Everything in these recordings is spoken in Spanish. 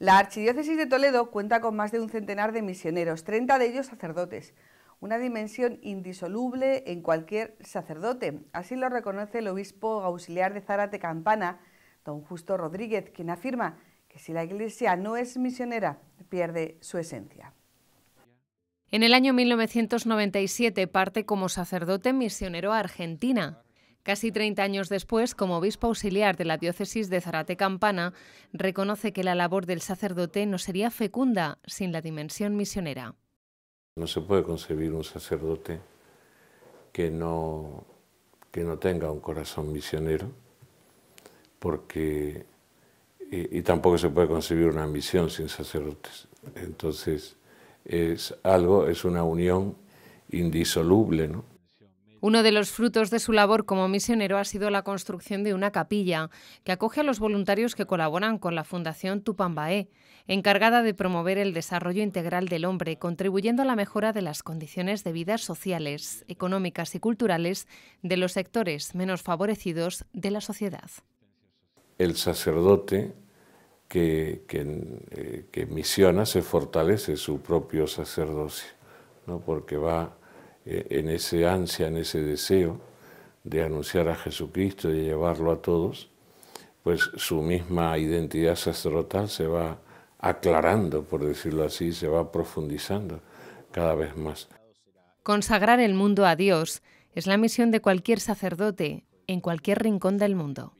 La Archidiócesis de Toledo cuenta con más de un centenar de misioneros, 30 de ellos sacerdotes, una dimensión indisoluble en cualquier sacerdote. Así lo reconoce el obispo auxiliar de Zárate Campana, don Justo Rodríguez, quien afirma que si la Iglesia no es misionera, pierde su esencia. En el año 1997 parte como sacerdote misionero a Argentina. Casi 30 años después, como obispo auxiliar de la diócesis de Zarate Campana, reconoce que la labor del sacerdote no sería fecunda sin la dimensión misionera. No se puede concebir un sacerdote que no, que no tenga un corazón misionero, porque y, y, tampoco se puede concebir una misión sin sacerdotes. Entonces, es algo, es una unión indisoluble, ¿no? Uno de los frutos de su labor como misionero ha sido la construcción de una capilla que acoge a los voluntarios que colaboran con la Fundación Tupambaé, encargada de promover el desarrollo integral del hombre, contribuyendo a la mejora de las condiciones de vida sociales, económicas y culturales de los sectores menos favorecidos de la sociedad. El sacerdote que, eh, misiona se fortalece su propio sacerdocio, ¿no? porque va eh, en ese ansia, en ese deseo de anunciar a Jesucristo y llevarlo a todos, pues su misma identidad sacerdotal se va aclarando, por decirlo así, se va profundizando cada vez más. Consagrar el mundo a Dios es la misión de cualquier sacerdote en cualquier rincón del mundo.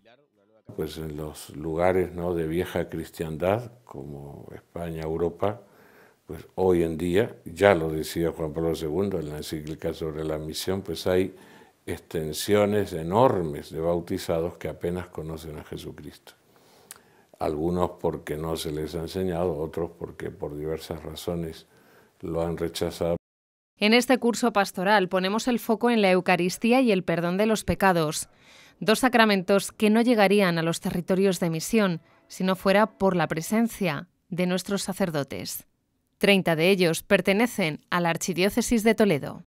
Pues en los lugares de vieja cristiandad, como España, Europa, pues hoy en día, ya lo decía Juan Pablo II en la encíclica sobre la misión, pues hay extensiones enormes de bautizados que apenas conocen a Jesucristo. Algunos porque no se les ha enseñado, otros porque por diversas razones lo han rechazado. En este curso pastoral ponemos el foco en la Eucaristía y el perdón de los pecados, dos sacramentos que no llegarían a los territorios de misión si no fuera por la presencia de nuestros sacerdotes. Treinta de ellos pertenecen a la Archidiócesis de Toledo.